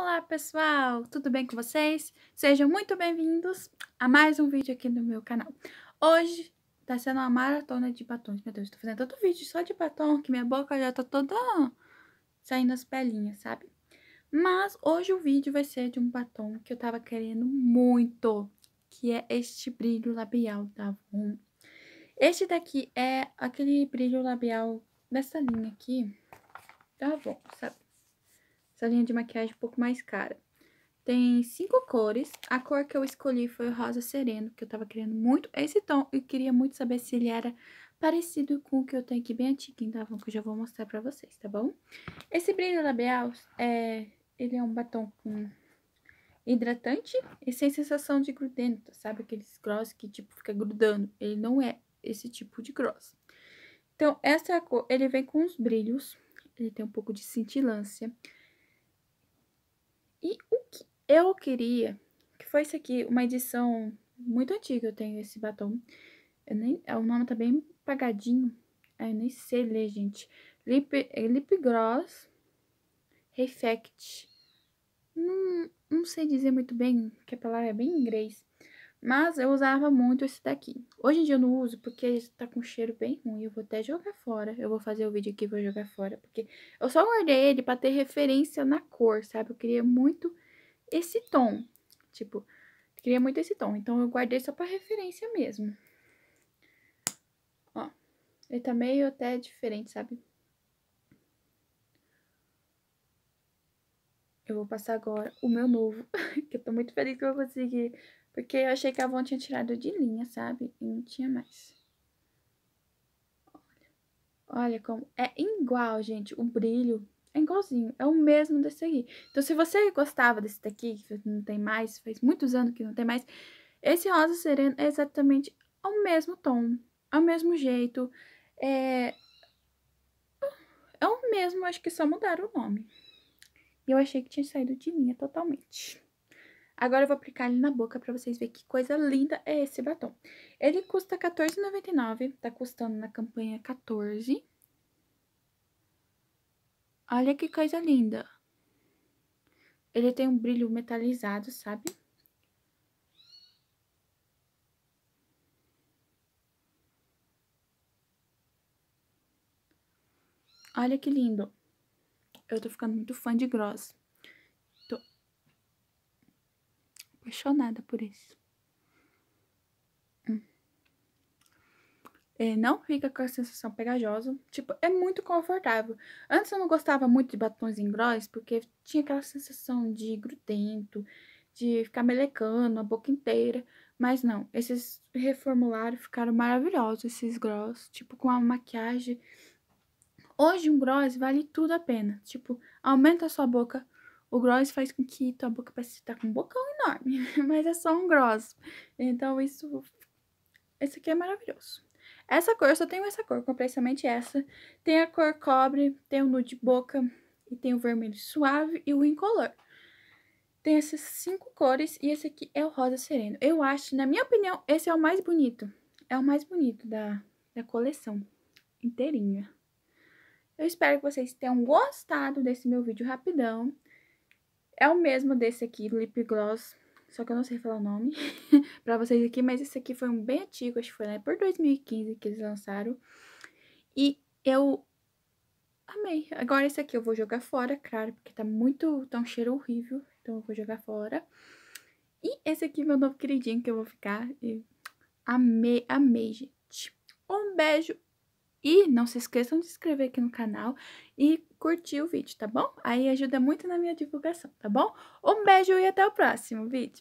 Olá pessoal, tudo bem com vocês? Sejam muito bem-vindos a mais um vídeo aqui no meu canal. Hoje tá sendo uma maratona de batons. Meu Deus, tô fazendo tanto vídeo só de batom que minha boca já tá toda saindo as pelinhas, sabe? Mas hoje o vídeo vai ser de um batom que eu tava querendo muito, que é este brilho labial da Avon. Este daqui é aquele brilho labial dessa linha aqui da Avon, sabe? Essa linha de maquiagem um pouco mais cara. Tem cinco cores. A cor que eu escolhi foi o rosa sereno, que eu tava querendo muito esse tom. E queria muito saber se ele era parecido com o que eu tenho aqui bem antigo então tá que eu já vou mostrar pra vocês, tá bom? Esse brilho labial, é, ele é um batom com hidratante e sem sensação de grudento, sabe? Aqueles gloss que, tipo, fica grudando. Ele não é esse tipo de gloss. Então, essa cor. Ele vem com os brilhos. Ele tem um pouco de cintilância. E o que eu queria, que foi isso aqui, uma edição muito antiga, eu tenho esse batom. Eu nem, é, o nome tá bem pagadinho. eu nem sei ler, gente. Lip, é, Lip Gloss Refect. Não, não sei dizer muito bem, que a palavra é bem em inglês. Mas eu usava muito esse daqui. Hoje em dia eu não uso porque tá com cheiro bem ruim. Eu vou até jogar fora. Eu vou fazer o vídeo aqui e vou jogar fora. Porque eu só guardei ele pra ter referência na cor, sabe? Eu queria muito esse tom. Tipo, queria muito esse tom. Então eu guardei só pra referência mesmo. Ó, ele tá meio até diferente, sabe? eu vou passar agora o meu novo, que eu tô muito feliz que eu consegui, porque eu achei que a Avon tinha tirado de linha, sabe? E não tinha mais. Olha, olha como é igual, gente, o brilho é igualzinho, é o mesmo desse aqui. Então, se você gostava desse daqui, que não tem mais, faz muitos anos que não tem mais, esse rosa sereno é exatamente o mesmo tom, ao é mesmo jeito, é... É o mesmo, acho que só mudaram o nome. E eu achei que tinha saído de linha totalmente. Agora eu vou aplicar ele na boca pra vocês verem que coisa linda é esse batom. Ele custa R$14,99, tá custando na campanha 14. Olha que coisa linda. Ele tem um brilho metalizado, sabe? Olha que lindo. Eu tô ficando muito fã de Gross. Tô apaixonada por isso. Hum. É, não fica com a sensação pegajosa. Tipo, é muito confortável. Antes eu não gostava muito de batons em Gross, porque tinha aquela sensação de grudento, de ficar melecando a boca inteira. Mas não, esses reformularam ficaram maravilhosos, esses Gross. Tipo, com a maquiagem Hoje um gross vale tudo a pena. Tipo, aumenta a sua boca. O gross faz com que tua boca pareça estar tá com um bocão enorme, mas é só um gross. Então isso esse aqui é maravilhoso. Essa cor, eu só tenho essa cor, comprei somente essa. Tem a cor cobre, tem o nude boca, e tem o vermelho suave e o incolor. Tem essas cinco cores e esse aqui é o rosa sereno. Eu acho, na minha opinião, esse é o mais bonito. É o mais bonito da, da coleção inteirinha. Eu espero que vocês tenham gostado desse meu vídeo rapidão. É o mesmo desse aqui, Lip Gloss, só que eu não sei falar o nome pra vocês aqui, mas esse aqui foi um bem antigo, acho que foi né, por 2015 que eles lançaram. E eu amei. Agora esse aqui eu vou jogar fora, claro, porque tá muito, tá um cheiro horrível, então eu vou jogar fora. E esse aqui meu novo queridinho que eu vou ficar. E amei, amei, gente. Um beijo e não se esqueçam de se inscrever aqui no canal e curtir o vídeo, tá bom? Aí ajuda muito na minha divulgação, tá bom? Um beijo e até o próximo vídeo!